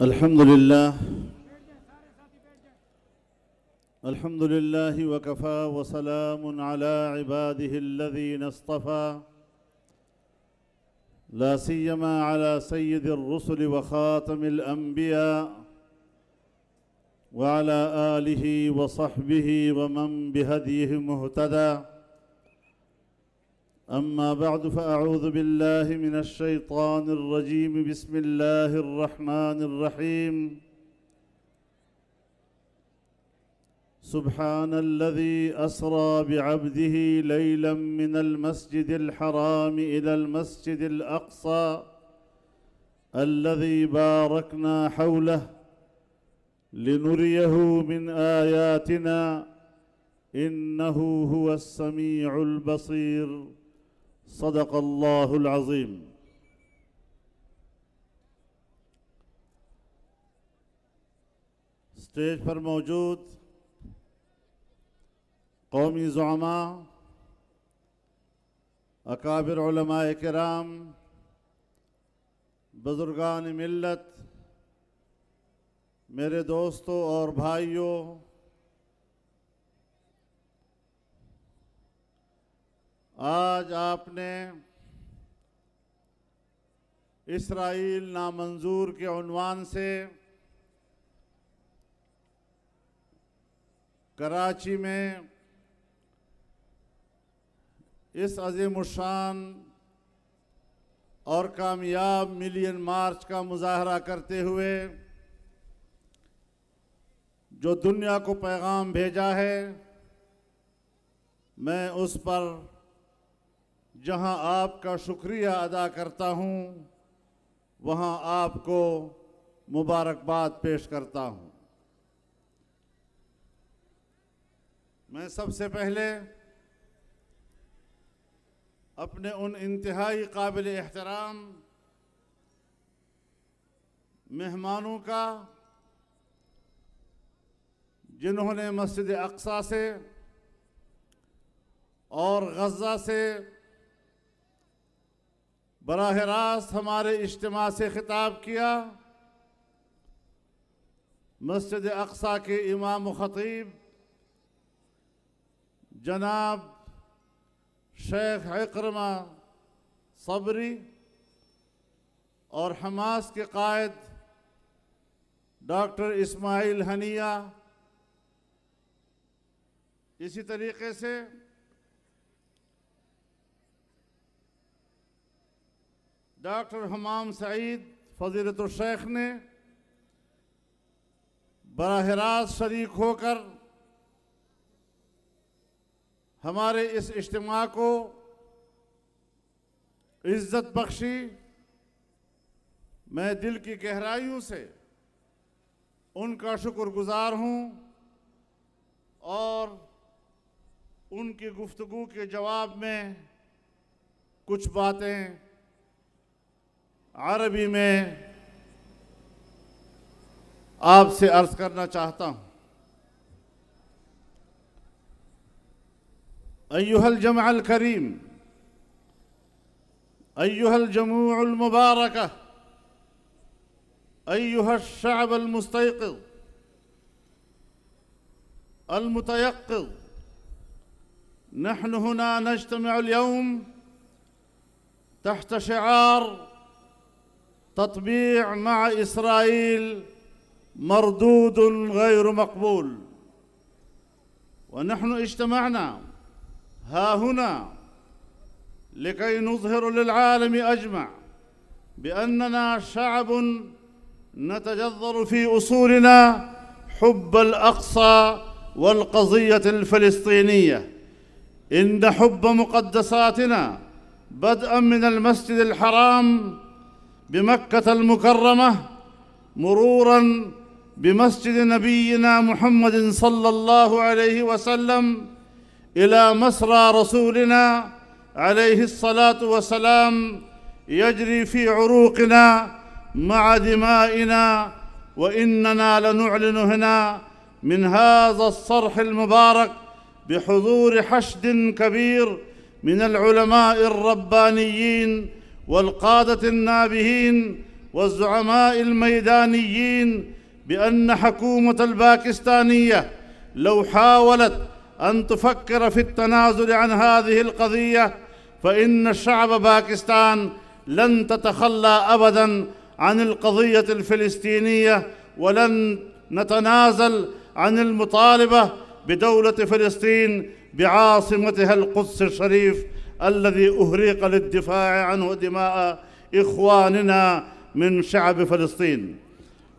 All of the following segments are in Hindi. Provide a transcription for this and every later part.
الحمد لله الحمد لله وكفى وسلام على عباده الذين اصطفى لا سيما على سيد الرسل وخاتم الأنبياء وعلى آله وصحبه ومن بهديه مهتدى أما بعد فأعوذ بالله من الشيطان الرجيم بسم الله الرحمن الرحيم سبحان الذي أسرى بعبده ليلا من المسجد الحرام إلى المسجد الأقصى الذي باركنا حوله لنريه من آياتنا إنه هو السميع البصير صدق الله العظيم स्टेज पर मौजूद कौमी ज़ुमा अकाबिर कराम बुज़ुर्गान मिलत मेरे दोस्तों और भाइयों आज आपने इसराइल नामंजूर के अनवान से कराची में इस अजीम शान और कामयाब मिलियन मार्च का मुजाहरा करते हुए जो दुनिया को पैगाम भेजा है मैं उस पर जहां आपका शुक्रिया अदा करता हूं वहां आपको मुबारकबाद पेश करता हूं मैं सबसे पहले अपने उन इंतहाई काबिल एहतराम मेहमानों का जिन्होंने मस्जिद अक्सा से और गज़ा से बरह रास्त हमारे इज्तम से खिताब किया मस्जिद अक्सा के इमाम ख़तीब जनाब शेख अक्रमा सबरी और हमास के कायद डॉक्टर इस्माइल हनिया इसी तरीके से डॉक्टर हमाम सईद शेख ने बरह रास्त शरीक होकर हमारे इस इज्तम को इज्जत बख्शी मैं दिल की गहराइयों से उनका शुक्रगुजार हूँ और उनकी गुफ्तु के जवाब में कुछ बातें عربी में आपसे अर्ज करना चाहता हूं अयुहल जमा करीम अयुहल जमूल मुबारक अयुह शाब अलमुस्तक المتيقظ نحن هنا نجتمع اليوم تحت شعار تطبيع مع إسرائيل مردود غير مقبول ونحن اجتمعنا ها هنا لكي نظهر للعالم أجمع بأننا شعب نتجذر في أصولنا حب الأقصى والقضية الفلسطينية إن حب مقدساتنا بدءا من المسجد الحرام بمكة المكرمة مرورا بمسجد نبينا محمد صلى الله عليه وسلم إلى مسرى رسولنا عليه الصلاة والسلام يجري في عروقنا مع دمائنا وإننا لنعلن هنا من هذا الصرح المبارك بحضور حشد كبير من العلماء الربانيين والقادة النابهين والزعماء الميدانيين بأن حكومة الباكستانية لو حاولت أن تفكر في التنازل عن هذه القضية فإن شعب باكستان لن تتخلى أبداً عن القضية الفلسطينية ولن نتنازل عن المطالبة بدولة فلسطين بعاصمتها القدس الشريف الذي أهريق للدفاع عنه دماء إخواننا من شعب فلسطين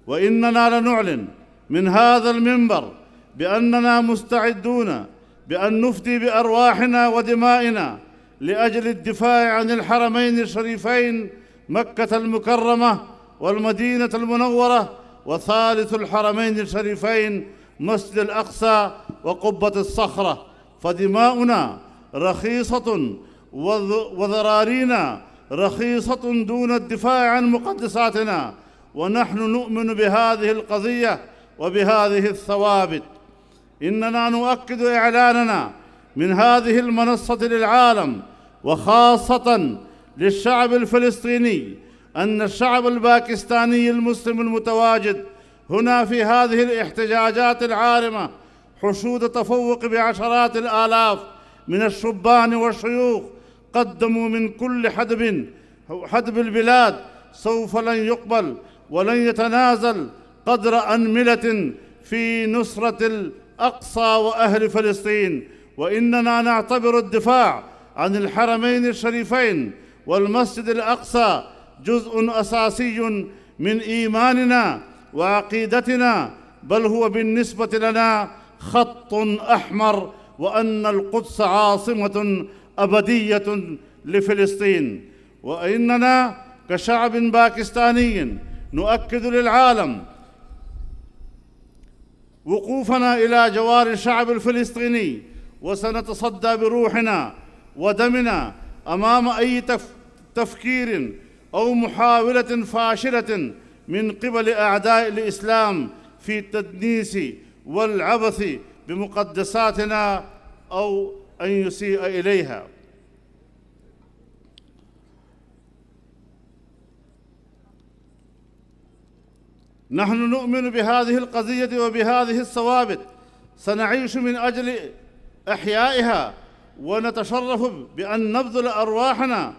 وإننا لنعلن من هذا المنبر بأننا مستعدون بأن نفدي بأرواحنا ودمائنا لأجل الدفاع عن الحرمين الشريفين مكة المكرمة والمدينة المنورة وثالث الحرمين الشريفين مسجد الأقصى وقبة الصخرة فدماؤنا رخيصة وذرارينا رخيصة دون الدفاع عن مقدساتنا ونحن نؤمن بهذه القضية وبهذه الثوابت إننا نؤكد إعلاننا من هذه المنصة للعالم وخاصة للشعب الفلسطيني أن الشعب الباكستاني المسلم المتواجد هنا في هذه الاحتجاجات العارمة حشود تفوق بعشرات الآلاف من الشبان والشيوخ قدموا من كل حدب حدب البلاد سوف لن يقبل ولن يتنازل قدر أنملة في نصرة الأقصى وأهل فلسطين وإننا نعتبر الدفاع عن الحرمين الشريفين والمسجد الأقصى جزء أساسي من إيماننا وعقيدتنا بل هو بالنسبة لنا خط أحمر وأن القدس عاصمة أبدية لفلسطين وإننا كشعب باكستاني نؤكد للعالم وقوفنا إلى جوار الشعب الفلسطيني وسنتصدى بروحنا ودمنا أمام أي تفكير أو محاولة فاشلة من قبل أعداء الإسلام في التدنيس والعبث بمقدساتنا أو أن يسيء إليها نحن نؤمن بهذه القضية وبهذه الثوابت سنعيش من أجل إحيائها ونتشرف بأن نبذل أرواحنا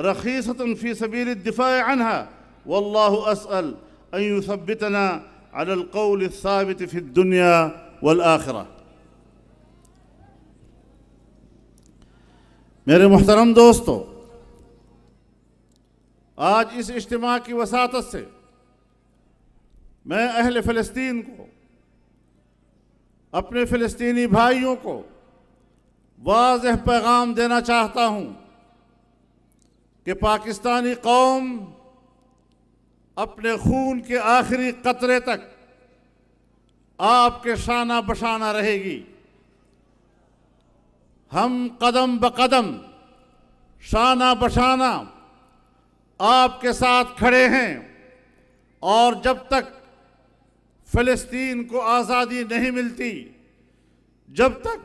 رخيصة في سبيل الدفاع عنها والله أسأل أن يثبتنا على القول الثابت في الدنيا वलआखरा मेरे मोहतरम दोस्तों आज इस इज्तम की वसात से मैं अहल फ़लस्तीन को अपने फ़लस्तीनी भाइयों को वाज पैगाम देना चाहता हूँ कि पाकिस्तानी कौम अपने खून के आखिरी कतरे तक आपके साना बशाना रहेगी हम कदम ब कदम शाना बशाना आपके साथ खड़े हैं और जब तक फ़लस्तीन को आज़ादी नहीं मिलती जब तक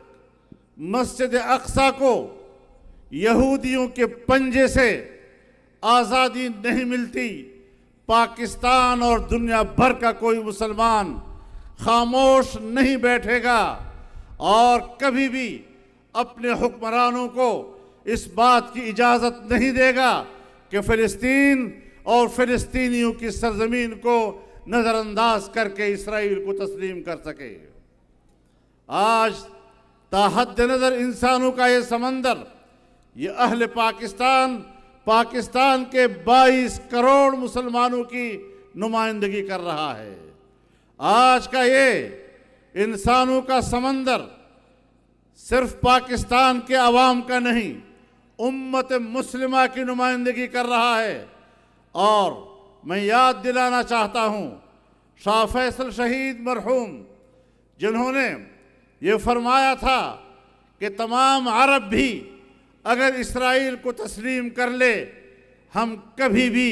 मस्जिद अक्सा को यहूदियों के पंजे से आज़ादी नहीं मिलती पाकिस्तान और दुनिया भर का कोई मुसलमान खामोश नहीं बैठेगा और कभी भी अपने हुक्मरानों को इस बात की इजाज़त नहीं देगा कि फ़लस्तीन और फ़िलिस्तीनियों की सरजमीन को नज़रअंदाज करके इसराइल को तस्लीम कर सके आज ताहद नज़र इंसानों का यह समंदर ये अहल पाकिस्तान पाकिस्तान के 22 करोड़ मुसलमानों की नुमाइंदगी कर रहा है आज का ये इंसानों का समंदर सिर्फ पाकिस्तान के अवाम का नहीं उम्मत मुस्लिमा की नुमाइंदगी कर रहा है और मैं याद दिलाना चाहता हूँ शाह फैसल शहीद मरहूम जिन्होंने ये फरमाया था कि तमाम अरब भी अगर इसराइल को तस्लीम कर ले हम कभी भी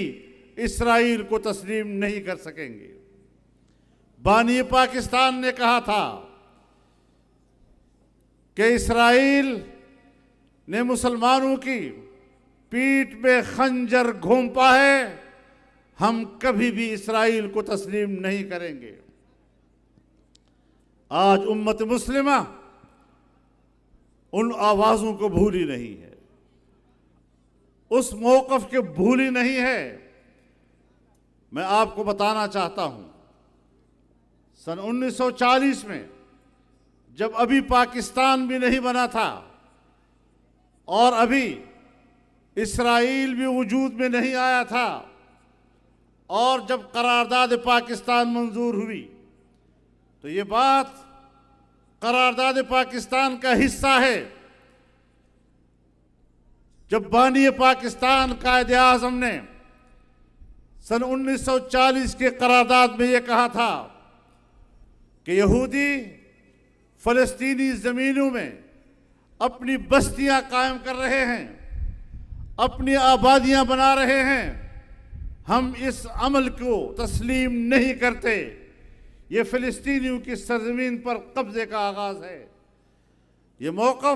इसराइल को तस्लीम नहीं कर सकेंगे बानी पाकिस्तान ने कहा था कि इसराइल ने मुसलमानों की पीठ में खंजर घोंपा है हम कभी भी इसराइल को तस्लीम नहीं करेंगे आज उम्मत मुस्लिमा उन आवाज़ों को भूली नहीं है उस मौकफ के भूली नहीं है मैं आपको बताना चाहता हूं सन 1940 में जब अभी पाकिस्तान भी नहीं बना था और अभी इसराइल भी वजूद में नहीं आया था और जब करारदाद पाकिस्तान मंजूर हुई तो ये बात करारदाद पाकिस्तान का हिस्सा है जब बानी पाकिस्तान कायद आज़म ने सन 1940 के करारदाद में ये कहा था कि यहूदी फ़लस्तीनी ज़मीनों में अपनी बस्तियां कायम कर रहे हैं अपनी आबादियां बना रहे हैं हम इस अमल को तस्लीम नहीं करते ये फ़लस्तीनियों की सरजमीन पर कब्ज़े का आगाज़ है ये मौक़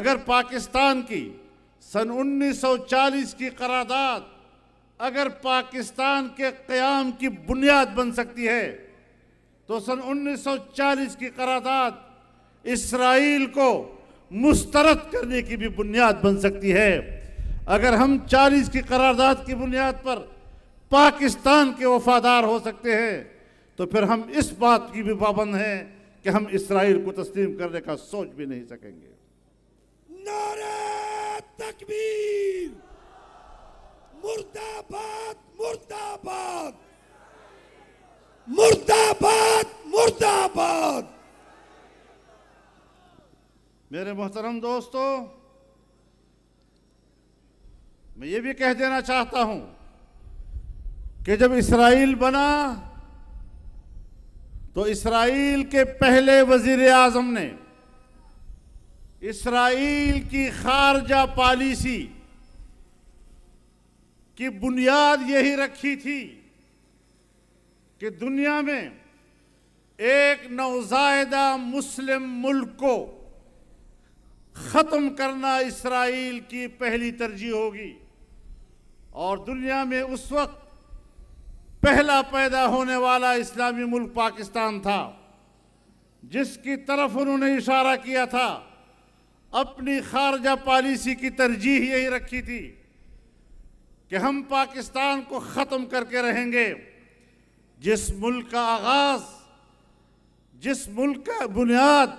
अगर पाकिस्तान की सन 1940 की करारदाद अगर पाकिस्तान के क़्याम की बुनियाद बन सकती है तो सन 1940 की करारदाद इसराइल को मुस्तरद करने की भी बुनियाद बन सकती है अगर हम 40 की करारदाद की बुनियाद पर पाकिस्तान के वफादार हो सकते हैं तो फिर हम इस बात की भी पाबंद हैं कि हम इसराइल को तस्लीम करने का सोच भी नहीं सकेंगे तकबीर मुर्दाबाद मुर्दाबाद मुर्दाबाद मुर्दाबाद मेरे मोहतरम दोस्तों मैं ये भी कह देना चाहता हूं कि जब इसराइल बना तो इसराइल के पहले वजीर आजम ने इसराइल की खारजा पॉलिसी की बुनियाद यही रखी थी कि दुनिया में एक नौजायदा मुस्लिम मुल्क को ख़त्म करना इसराइल की पहली तरजीह होगी और दुनिया में उस वक्त पहला पैदा होने वाला इस्लामी मुल्क पाकिस्तान था जिसकी तरफ उन्होंने इशारा किया था अपनी खारजा पॉलिसी की तरजीह यही रखी थी कि हम पाकिस्तान को ख़त्म करके रहेंगे जिस मुल्क का आगाज जिस मुल्क का बुनियाद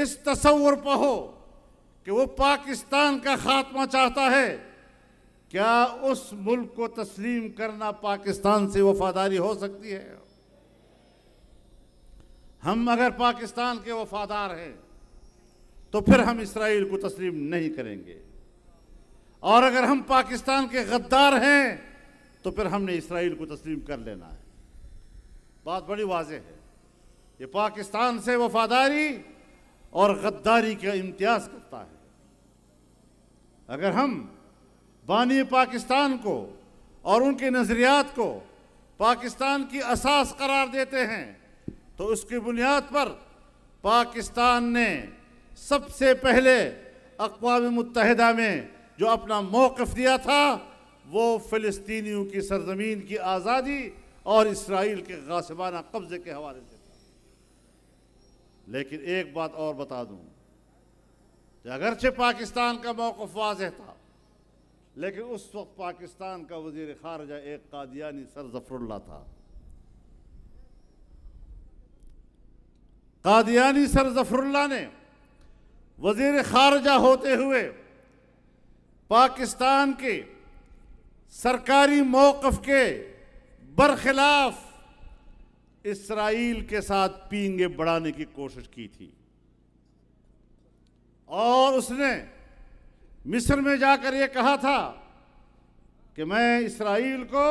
इस तस्वुर पर हो कि वो पाकिस्तान का खात्मा चाहता है क्या उस मुल्क को तस्लीम करना पाकिस्तान से वफादारी हो सकती है हम अगर पाकिस्तान के वफादार हैं तो फिर हम इसराइल को तस्लीम नहीं करेंगे और अगर हम पाकिस्तान के गद्दार हैं तो फिर हमने इसराइल को तस्लीम कर लेना है बात बड़ी वाजह है ये पाकिस्तान से वफादारी और गद्दारी का इम्तियाज करता है अगर हम बानी पाकिस्तान को और उनके नज़रियात को पाकिस्तान की असास करार देते हैं तो उसकी बुनियाद पर पाकिस्तान ने सबसे पहले अकवा मुतहदा में जो अपना मौक़ दिया था वो फलस्तनी की सरजमीन की आज़ादी और इसराइल के गासबाना कब्ज़े के हवाले से था लेकिन एक बात और बता दूं कि अगरचे पाकिस्तान का मौकफ वाजह था लेकिन उस वक्त पाकिस्तान का वजीर खारजा एक कादियानी सर जफरुल्ला था कादियानी सर जफरुल्ला ने वजीर खारजा होते हुए पाकिस्तान के सरकारी मौकफ के बरखिलाफ इसराइल के साथ पींगे बढ़ाने की कोशिश की थी और उसने मिस्र में जाकर यह कहा था कि मैं इसराइल को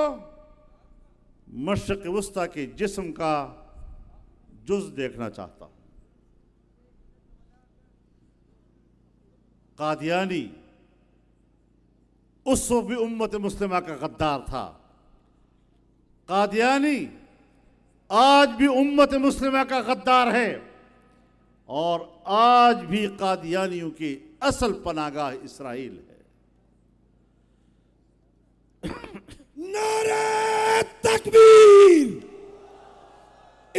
मशक वस्ता के जिस्म का जुज देखना चाहता हूं कादियानी उस भी उम्मत मुस्लिमा का गद्दार था कादियानी आज भी उम्मत मुस्लिम का गद्दार है और आज भी कादियानियों की असल पनागाह इसराइल है तकबीर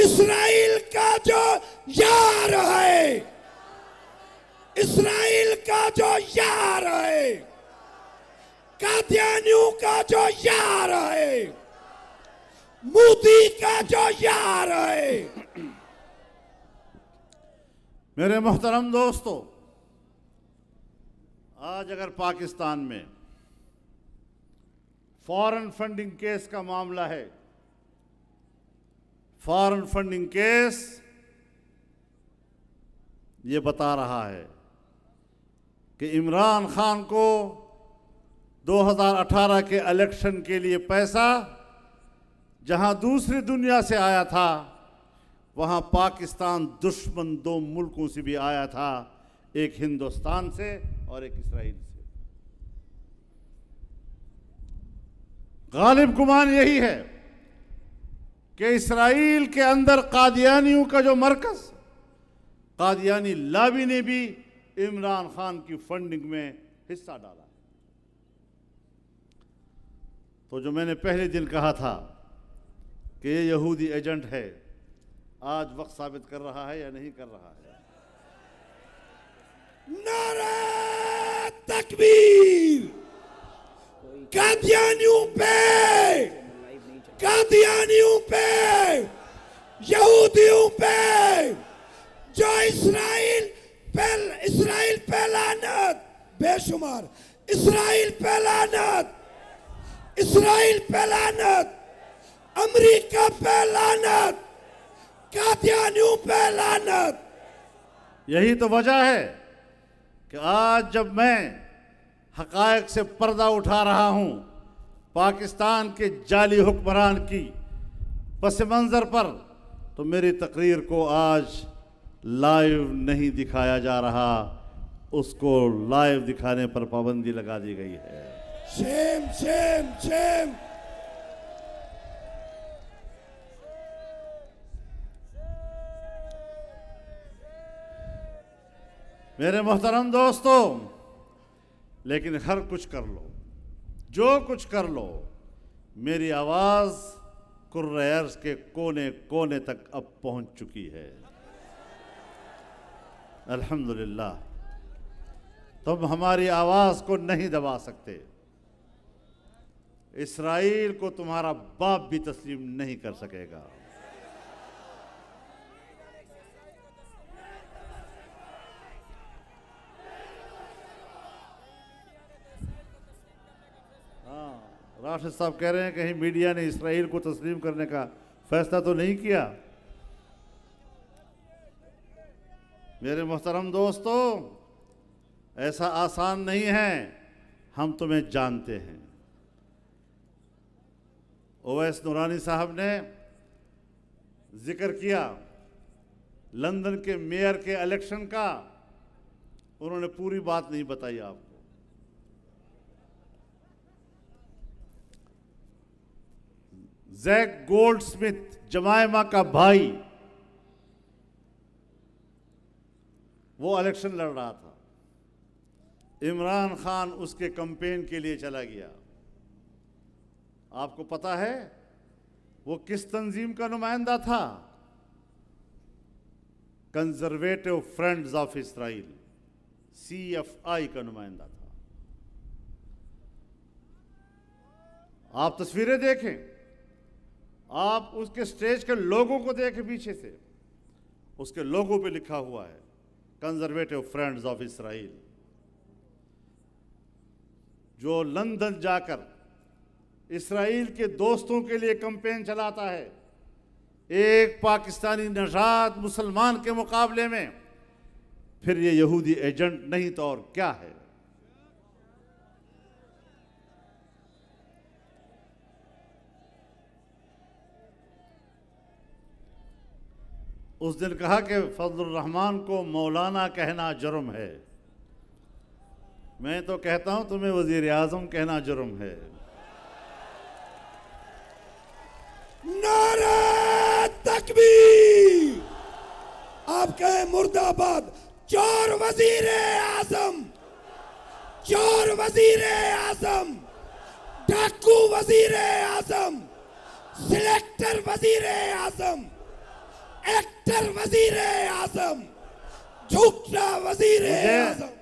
इसराइल का जो यार है इसराइल का जो यार है कादियानियों का जो यार है मोदी का जो यार है मेरे मोहतरम दोस्तों आज अगर पाकिस्तान में फॉरेन फंडिंग केस का मामला है फॉरेन फंडिंग केस ये बता रहा है कि इमरान खान को 2018 के इलेक्शन के लिए पैसा जहां दूसरी दुनिया से आया था वहां पाकिस्तान दुश्मन दो मुल्कों से भी आया था एक हिंदुस्तान से और एक इसराइल से गालिब गुमान यही है कि इसराइल के अंदर कादियानियों का जो मरकज कादियानी लावी ने भी इमरान खान की फंडिंग में हिस्सा डाला तो जो मैंने पहले दिन कहा था कि ये यहूदी एजेंट है आज वक्त साबित कर रहा है या नहीं कर रहा है तकबीर कादियानियों पे कादियानियों पे यहूदियों पे जो इसराइल पे इसराइल पहलानत बेशुमार इसराइल पहलानत इसराइल पहलानत अमरीका पे लानत कादियानियों पे लानत यही तो वजह है कि आज जब मैं हकायक से पर्दा उठा रहा हूं पाकिस्तान के जाली हुक्मरान की पस मंज़र पर तो मेरी तकरीर को आज लाइव नहीं दिखाया जा रहा उसको लाइव दिखाने पर पाबंदी लगा दी गई है सेम सेम सेम मेरे मोहतरम दोस्तों लेकिन हर कुछ कर लो जो कुछ कर लो मेरी आवाज़ कुर्रर्ज के कोने कोने तक अब पहुंच चुकी है अल्हम्दुलिल्लाह तुम हमारी आवाज़ को नहीं दबा सकते इसराइल को तुम्हारा बाप भी तस्लीम नहीं कर सकेगा राष्ट्र साहब कह रहे हैं कहीं मीडिया ने इसराइल को तस्लीम करने का फैसला तो नहीं किया मेरे मोहतरम दोस्तों ऐसा आसान नहीं है हम तुम्हें जानते हैं ओवैस नूरानी साहब ने जिक्र किया लंदन के मेयर के इलेक्शन का उन्होंने पूरी बात नहीं बताई आपको जैक गोल्डस्मिथ जमायमा का भाई वो इलेक्शन लड़ रहा था इमरान खान उसके कंपेन के लिए चला गया आपको पता है वो किस तंजीम का नुमाइंदा था conservative friends of Israel C F I का नुमाइंदा था आप तस्वीरें देखें आप उसके स्टेज के लोगों को देख पीछे से उसके लोगों पे लिखा हुआ है कंजर्वेटिव फ्रेंड्स ऑफ इसराइल जो लंदन जाकर इसराइल के दोस्तों के लिए कंपेन चलाता है एक पाकिस्तानी नजात मुसलमान के मुकाबले में फिर ये यहूदी एजेंट नहीं तो और क्या है उस दिन कहा कि रहमान को मौलाना कहना जुर्म है मैं तो कहता हूं तुम्हें वजीर आजम कहना जुर्म है नारा तकबीर आप कहे मुर्दाबाद चार वजीर आजम चार वजीर आजम डाकू वजीर आजम सिलेक्टर वजीर आजम एक्टर वजीर आजम झूठा वजीर आजम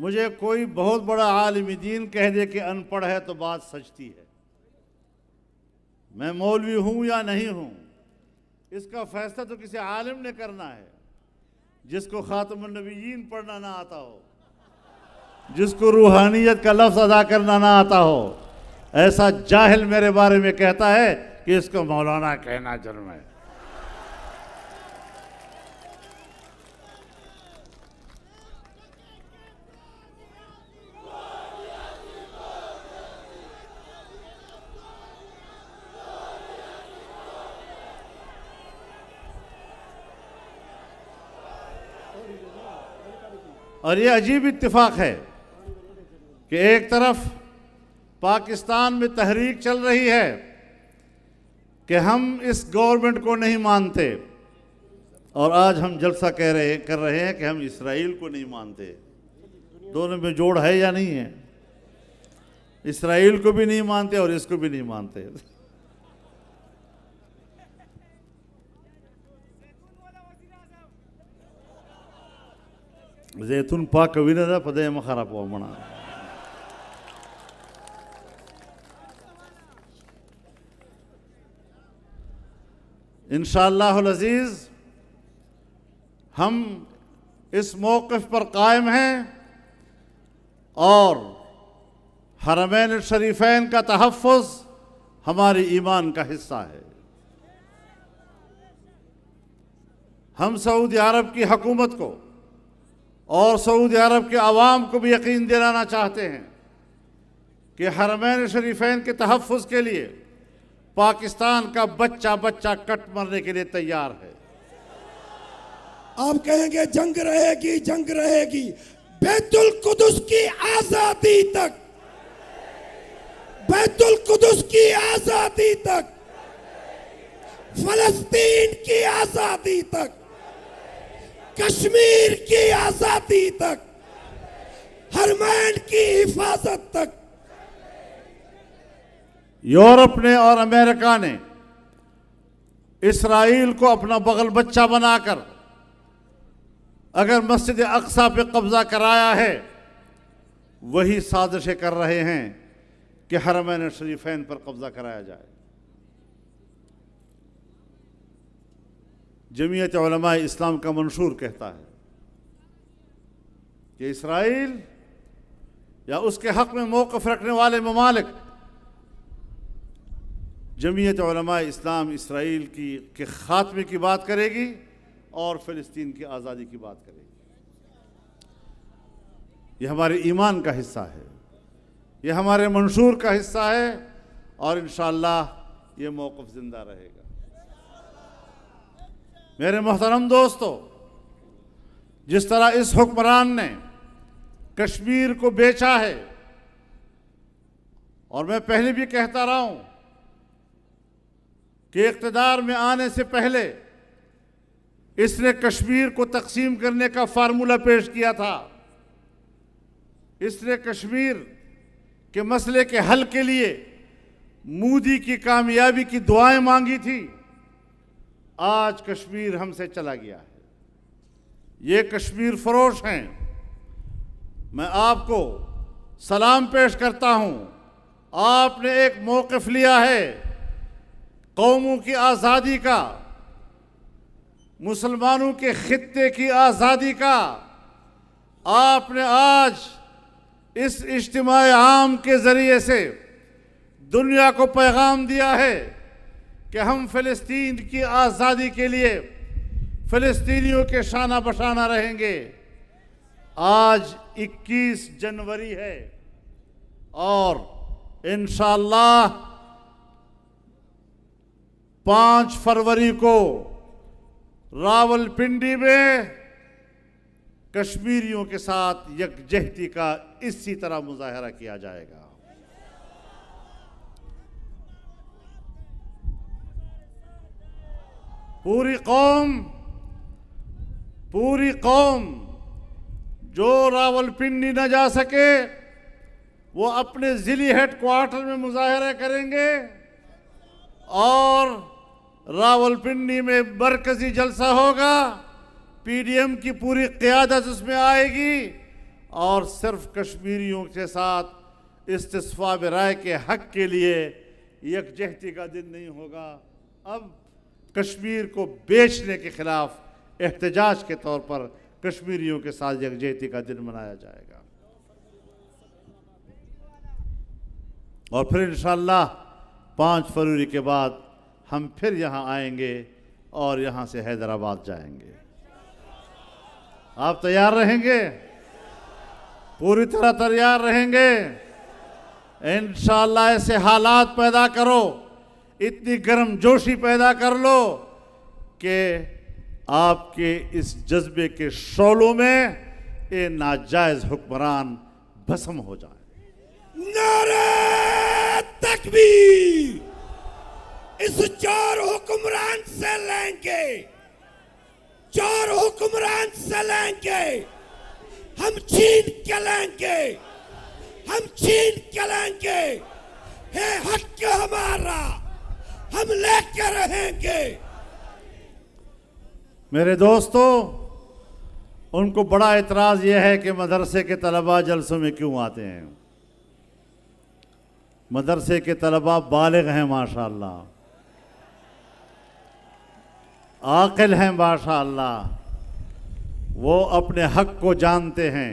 मुझे कोई बहुत बड़ा आलिम दीन कह दे कि अनपढ़ है तो बात सचती है मैं मौलवी हूँ या नहीं हूँ इसका फैसला तो किसी आलिम ने करना है जिसको ख़ातमनबीन पढ़ना ना आता हो जिसको रूहानियत का लफ्ज़ अदा करना ना आता हो ऐसा जाहिल मेरे बारे में कहता है कि इसको मौलाना कहना जुर्म है और ये अजीब इतफाक है कि एक तरफ पाकिस्तान में तहरीक चल रही है कि हम इस गवर्नमेंट को नहीं मानते और आज हम जलसा कह रहे कर रहे हैं कि हम इसराइल को नहीं मानते दोनों में जोड़ है या नहीं है इसराइल को भी नहीं मानते और इसको भी नहीं मानते जैतून पाक विनदा पद एम मना होमण अजीज़ हम इस मौकफ पर कायम हैं और हरमैन शरीफैन का तहफ़ हमारे ईमान का हिस्सा है हम सऊदी अरब की हकूमत को और सऊदी अरब के आवाम को भी यकीन दिलाना चाहते हैं कि हरमैन शरीफैन के तहफ़ के लिए पाकिस्तान का बच्चा बच्चा कट मरने के लिए तैयार है आप कहेंगे जंग रहेगी जंग रहेगी बैतुल कुदस की आजादी तक बैतुल कुदस की आजादी तक फलस्तीन की आजादी तक कश्मीर की आजादी तक हरमैंड की हिफाजत तक यूरोप ने और अमेरिका ने इसराइल को अपना बगल बच्चा बनाकर अगर मस्जिद अक्सा पे कब्जा कराया है वही साजिशें कर रहे हैं कि हरमैन शरीफैन पर कब्जा कराया जाए जमीयत इस्लाम का मंशूर कहता है कि इसराइल या उसके हक़ में मौक़ रखने वाले ममालिक जमीयत इस्लाम इसराइल की के ख़ात्मे की बात करेगी और फ़लस्तीन की आज़ादी की बात करेगी यह हमारे ईमान का हिस्सा है यह हमारे मंशूर का हिस्सा है और इन ये मौक़ ज़िंदा रहेगा मेरे मोहतरम दोस्तों जिस तरह इस हुक्मरान ने कश्मीर को बेचा है और मैं पहले भी कहता रहा हूं कि इकतदार में आने से पहले इसने कश्मीर को तकसीम करने का फार्मूला पेश किया था इसने कश्मीर के मसले के हल के लिए मोदी की कामयाबी की दुआएं मांगी थी आज कश्मीर हमसे चला गया है ये कश्मीर फरोश हैं मैं आपको सलाम पेश करता हूँ आपने एक मौक़ लिया है कौमों की आज़ादी का मुसलमानों के ख़त्े की आज़ादी का आपने आज इस इज्तम आम के ज़रिए से दुनिया को पैगाम दिया है कि हम फ़िलिस्तीन की आज़ादी के लिए फ़िलिस्तीनियों के शाना बशाना रहेंगे आज 21 जनवरी है और इन पाँच फरवरी को रावलपिंडी में कश्मीरियों के साथ यकजहती का इसी तरह मुजाहरा किया जाएगा पूरी कौम पूरी कौम जो रावलपिंडी न जा सके वो अपने ज़िली क्वार्टर में मुजाहरा करेंगे और रावलपिंडी में मरकज़ी जलसा होगा पीडीएम की पूरी क़्यादत उसमें आएगी और सिर्फ कश्मीरियों के साथ इस्तफ़ा राय के हक के लिए यकजहती का दिन नहीं होगा अब कश्मीर को बेचने के खिलाफ एहतजाज के तौर पर कश्मीरियों के साथ यकजहती का दिन मनाया जाएगा और फिर इन पाँच फरवरी के बाद हम फिर यहाँ आएंगे और यहाँ से हैदराबाद जाएंगे आप तैयार रहेंगे पूरी तरह तैयार रहेंगे इन ऐसे हालात पैदा करो इतनी गर्म जोशी पैदा कर लो कि आपके इस जज्बे के शोलों में ये नाजायज हुक्मरान भस्म हो जाए नारे भी इस चार हुक्मरान से लेंगे चार हुक्मरान से लेंगे हम छीन के लेंगे हम छीन के लेंगे हे हक हमारा हम लेके रहेंगे मेरे दोस्तों उनको बड़ा एतराज़ यह है कि मदरसे के तलबा जलसों में क्यों आते हैं मदरसे के तलबा बालग हैं माशाल्लाह आकिल हैं माशाल्लाह वो अपने हक को जानते हैं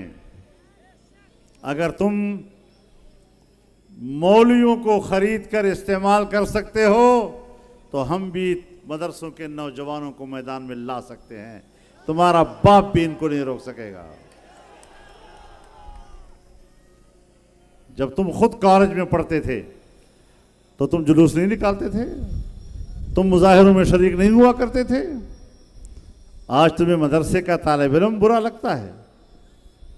अगर तुम मौलियों को ख़रीद कर इस्तेमाल कर सकते हो तो हम भी मदरसों के नौजवानों को मैदान में ला सकते हैं तुम्हारा बाप भी इनको नहीं रोक सकेगा जब तुम खुद कॉलेज में पढ़ते थे तो तुम जुलूस नहीं निकालते थे तुम मुजाहरों में शरीक नहीं हुआ करते थे आज तुम्हें मदरसे का तालब इलम बुरा लगता है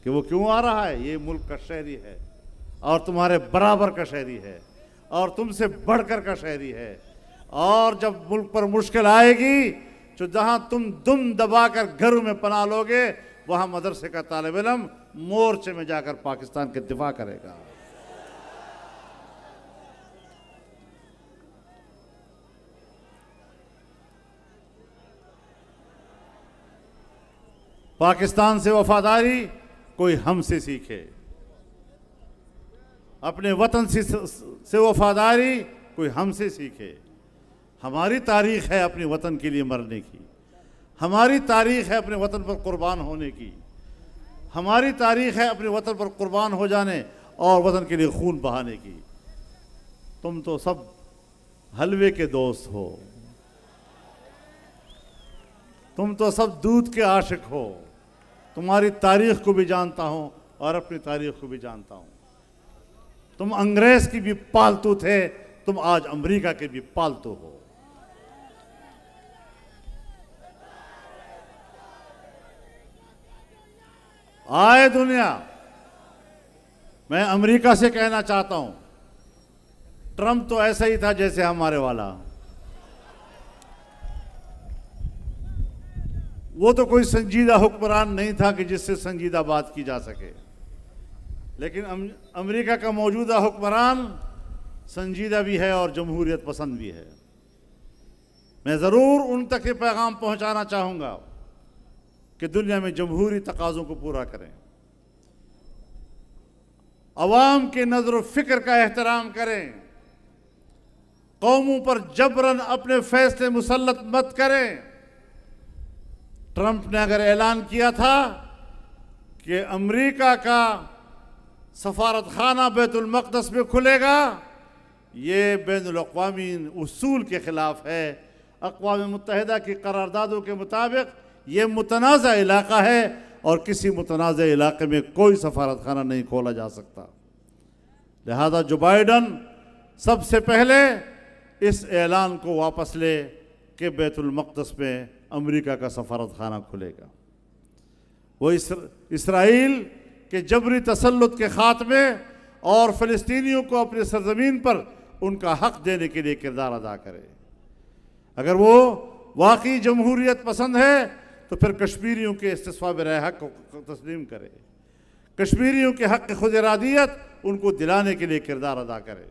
कि वो क्यों आ रहा है ये मुल्क का शहरी है और तुम्हारे बराबर का शहरी है और तुमसे बढ़कर का शहरी है और जब मुल्क पर मुश्किल आएगी तो जहां तुम दुम दबाकर घरों में पना लोगे वहां मदरसे का तालब इलम मोर्चे में जाकर पाकिस्तान के दिफा करेगा पाकिस्तान से वफादारी कोई हमसे सीखे अपने वतन से से वफादारी कोई हमसे सीखे हमारी तारीख है अपने वतन के लिए मरने की हमारी तारीख है अपने वतन पर कुर्बान होने की हमारी तारीख है अपने वतन पर कुर्बान हो जाने और वतन के लिए खून बहाने की तुम तो सब हलवे के दोस्त हो तुम तो सब दूध के आशिक हो तुम्हारी तारीख को भी जानता हूँ और अपनी तारीख को भी जानता हूँ तुम अंग्रेज की भी पालतू थे तुम आज अमेरिका के भी पालतू हो आए दुनिया मैं अमेरिका से कहना चाहता हूं ट्रंप तो ऐसा ही था जैसे हमारे वाला वो तो कोई संजीदा हुक्मरान नहीं था कि जिससे संजीदा बात की जा सके लेकिन अमेरिका का मौजूदा हुक्मरान संजीदा भी है और जमहूरियत पसंद भी है मैं ज़रूर उन तक ये पैगाम पहुंचाना चाहूँगा कि दुनिया में जमहूरी तकाज़ों को पूरा करें आवाम के नज़र फ़िक्र का एहतराम करें कौमों पर जबरन अपने फैसले मुसलत मत करें ट्रंप ने अगर ऐलान किया था कि अमेरिका का सफारत खाना बैतुलमक़दस में खुलेगा ये बैन अवी असूल के ख़िलाफ़ है अकवा मुतहदा की करारदादों के मुताबिक ये मुतनाज़ इलाका है और किसी मुतनाज़ इलाके में कोई सफारत खाना नहीं खोला जा सकता लिहाजा जो बाइडन सबसे पहले इस ऐलान को वापस ले कि बैतुलमक़दस में अमरीका का सफारत खाना खुलेगा वो इसराइल कि जबरी तसलुत के ख़ात्मे और फलस्तनी को अपनी सरजमीन पर उनका हक देने के लिए किरदार अदा करे अगर वो वाकई जमहूरीत पसंद है तो फिर कश्मीरियों के इस्तवा रहे रह हक को तस्लीम करे कश्मीरियों के हक खुद इरादियत उनको दिलाने के लिए किरदार अदा करे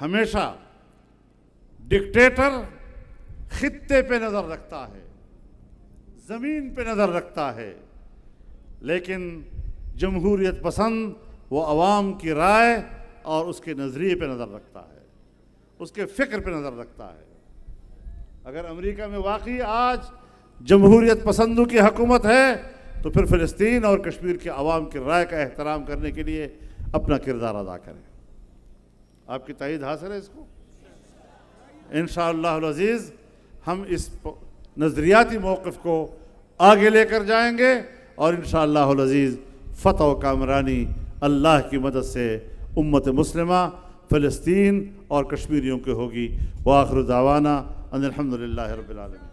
हमेशा डिक्टेटर खत्े पे नज़र रखता है ज़मीन पे नज़र रखता है लेकिन जमहूरियत पसंद वो आवाम की राय और उसके नज़रिए पे नज़र रखता है उसके फ़िक्र पे नज़र रखता है अगर अमेरिका में वाकई आज जमहूरियत पसंदों की हकूमत है तो फिर फ़लस्तीन और कश्मीर के आवाम की राय का एहतराम करने के लिए अपना किरदार अदा करें आपकी तइद हासिल है इसको इन अजीज़ हम इस नज़रियाती मौक़ को आगे लेकर जाएंगे और इन शज़ीज़ फ़तह कामरानी अल्लाह की मदद से उम्मत मुस्लिम फ़लस्तीन और कश्मीरियों की होगी व आखिर दावाना अनिलहमदिल्ला रबालम